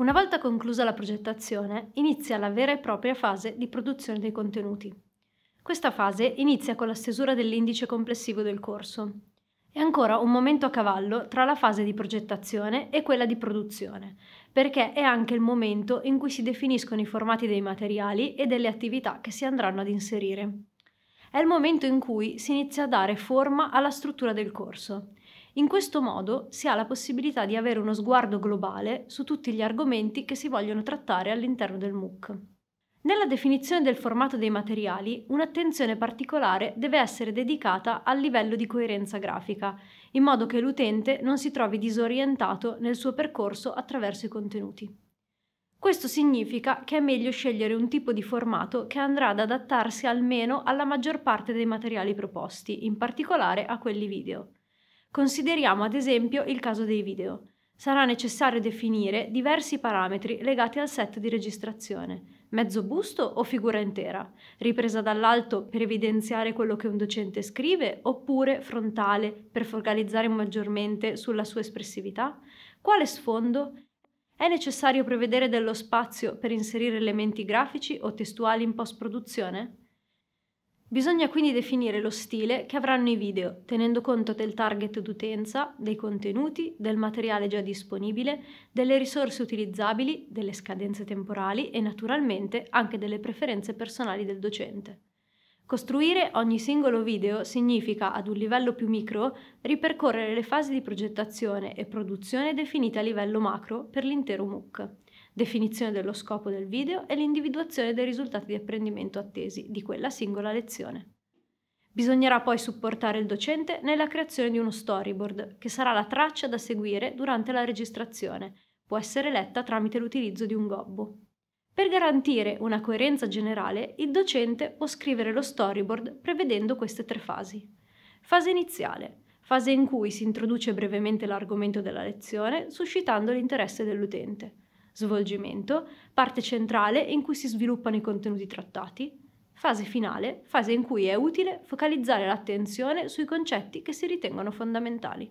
una volta conclusa la progettazione, inizia la vera e propria fase di produzione dei contenuti. Questa fase inizia con la stesura dell'indice complessivo del corso. È ancora un momento a cavallo tra la fase di progettazione e quella di produzione, perché è anche il momento in cui si definiscono i formati dei materiali e delle attività che si andranno ad inserire. È il momento in cui si inizia a dare forma alla struttura del corso in questo modo si ha la possibilità di avere uno sguardo globale su tutti gli argomenti che si vogliono trattare all'interno del MOOC. Nella definizione del formato dei materiali, un'attenzione particolare deve essere dedicata al livello di coerenza grafica, in modo che l'utente non si trovi disorientato nel suo percorso attraverso i contenuti. Questo significa che è meglio scegliere un tipo di formato che andrà ad adattarsi almeno alla maggior parte dei materiali proposti, in particolare a quelli video. Consideriamo ad esempio il caso dei video. Sarà necessario definire diversi parametri legati al set di registrazione, mezzo busto o figura intera, ripresa dall'alto per evidenziare quello che un docente scrive oppure frontale per focalizzare maggiormente sulla sua espressività, quale sfondo, è necessario prevedere dello spazio per inserire elementi grafici o testuali in post-produzione? Bisogna quindi definire lo stile che avranno i video, tenendo conto del target d'utenza, dei contenuti, del materiale già disponibile, delle risorse utilizzabili, delle scadenze temporali e naturalmente anche delle preferenze personali del docente. Costruire ogni singolo video significa, ad un livello più micro, ripercorrere le fasi di progettazione e produzione definite a livello macro per l'intero MOOC definizione dello scopo del video e l'individuazione dei risultati di apprendimento attesi di quella singola lezione. Bisognerà poi supportare il docente nella creazione di uno storyboard, che sarà la traccia da seguire durante la registrazione, può essere letta tramite l'utilizzo di un gobbo. Per garantire una coerenza generale, il docente può scrivere lo storyboard prevedendo queste tre fasi. Fase iniziale, fase in cui si introduce brevemente l'argomento della lezione, suscitando l'interesse dell'utente svolgimento, parte centrale in cui si sviluppano i contenuti trattati, fase finale, fase in cui è utile focalizzare l'attenzione sui concetti che si ritengono fondamentali.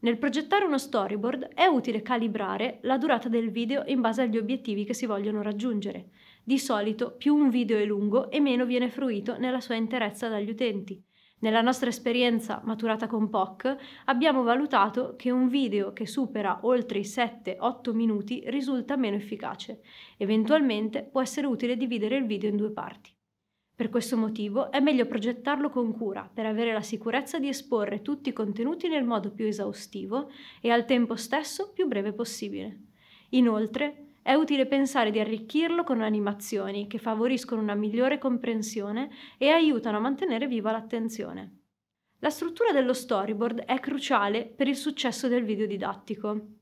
Nel progettare uno storyboard è utile calibrare la durata del video in base agli obiettivi che si vogliono raggiungere. Di solito più un video è lungo e meno viene fruito nella sua interezza dagli utenti. Nella nostra esperienza maturata con POC abbiamo valutato che un video che supera oltre i 7-8 minuti risulta meno efficace. Eventualmente può essere utile dividere il video in due parti. Per questo motivo è meglio progettarlo con cura per avere la sicurezza di esporre tutti i contenuti nel modo più esaustivo e al tempo stesso più breve possibile. Inoltre, è utile pensare di arricchirlo con animazioni che favoriscono una migliore comprensione e aiutano a mantenere viva l'attenzione. La struttura dello storyboard è cruciale per il successo del video didattico.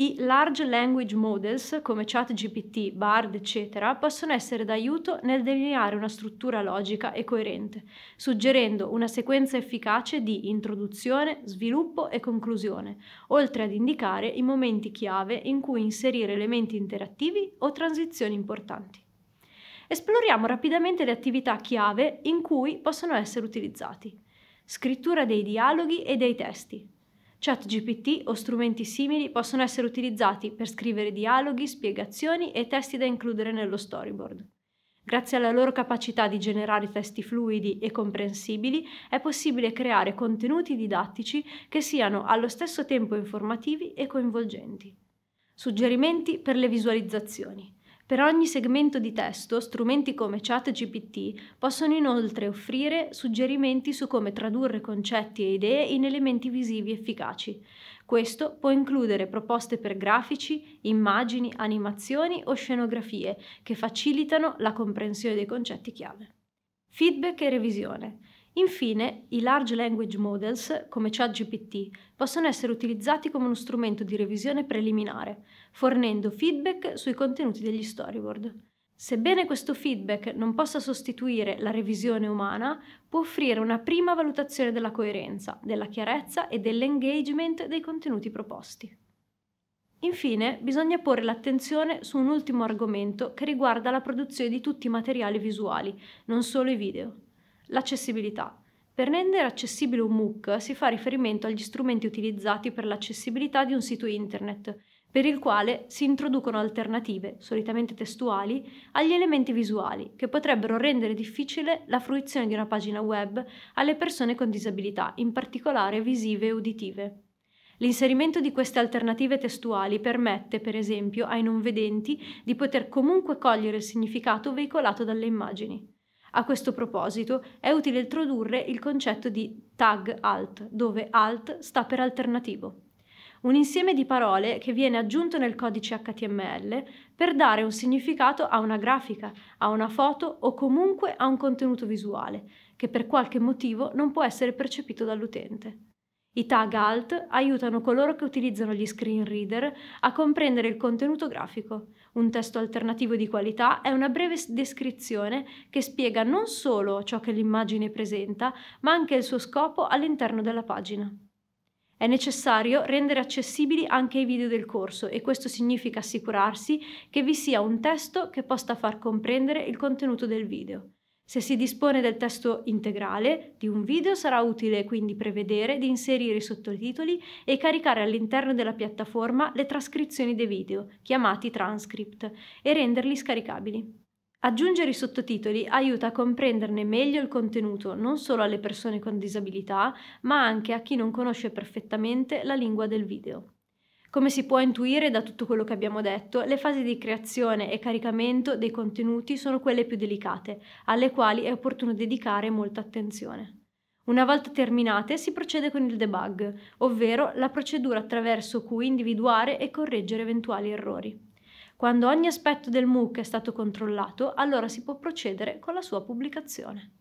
I large language models, come ChatGPT, Bard, eccetera, possono essere d'aiuto nel delineare una struttura logica e coerente, suggerendo una sequenza efficace di introduzione, sviluppo e conclusione, oltre ad indicare i momenti chiave in cui inserire elementi interattivi o transizioni importanti. Esploriamo rapidamente le attività chiave in cui possono essere utilizzati. Scrittura dei dialoghi e dei testi, ChatGPT o strumenti simili possono essere utilizzati per scrivere dialoghi, spiegazioni e testi da includere nello storyboard. Grazie alla loro capacità di generare testi fluidi e comprensibili, è possibile creare contenuti didattici che siano allo stesso tempo informativi e coinvolgenti. Suggerimenti per le visualizzazioni. Per ogni segmento di testo, strumenti come ChatGPT possono inoltre offrire suggerimenti su come tradurre concetti e idee in elementi visivi efficaci. Questo può includere proposte per grafici, immagini, animazioni o scenografie che facilitano la comprensione dei concetti chiave. Feedback e revisione. Infine, i large language models, come ChatGPT, possono essere utilizzati come uno strumento di revisione preliminare, fornendo feedback sui contenuti degli storyboard. Sebbene questo feedback non possa sostituire la revisione umana, può offrire una prima valutazione della coerenza, della chiarezza e dell'engagement dei contenuti proposti. Infine, bisogna porre l'attenzione su un ultimo argomento che riguarda la produzione di tutti i materiali visuali, non solo i video. L'accessibilità. Per rendere accessibile un MOOC si fa riferimento agli strumenti utilizzati per l'accessibilità di un sito internet, per il quale si introducono alternative, solitamente testuali, agli elementi visuali, che potrebbero rendere difficile la fruizione di una pagina web alle persone con disabilità, in particolare visive e uditive. L'inserimento di queste alternative testuali permette, per esempio, ai non vedenti di poter comunque cogliere il significato veicolato dalle immagini. A questo proposito è utile introdurre il concetto di tag alt, dove alt sta per alternativo un insieme di parole che viene aggiunto nel codice HTML per dare un significato a una grafica, a una foto o comunque a un contenuto visuale, che per qualche motivo non può essere percepito dall'utente. I tag alt aiutano coloro che utilizzano gli screen reader a comprendere il contenuto grafico. Un testo alternativo di qualità è una breve descrizione che spiega non solo ciò che l'immagine presenta, ma anche il suo scopo all'interno della pagina. È necessario rendere accessibili anche i video del corso e questo significa assicurarsi che vi sia un testo che possa far comprendere il contenuto del video. Se si dispone del testo integrale di un video sarà utile quindi prevedere di inserire i sottotitoli e caricare all'interno della piattaforma le trascrizioni dei video, chiamati transcript, e renderli scaricabili. Aggiungere i sottotitoli aiuta a comprenderne meglio il contenuto non solo alle persone con disabilità, ma anche a chi non conosce perfettamente la lingua del video. Come si può intuire da tutto quello che abbiamo detto, le fasi di creazione e caricamento dei contenuti sono quelle più delicate, alle quali è opportuno dedicare molta attenzione. Una volta terminate si procede con il debug, ovvero la procedura attraverso cui individuare e correggere eventuali errori. Quando ogni aspetto del MOOC è stato controllato, allora si può procedere con la sua pubblicazione.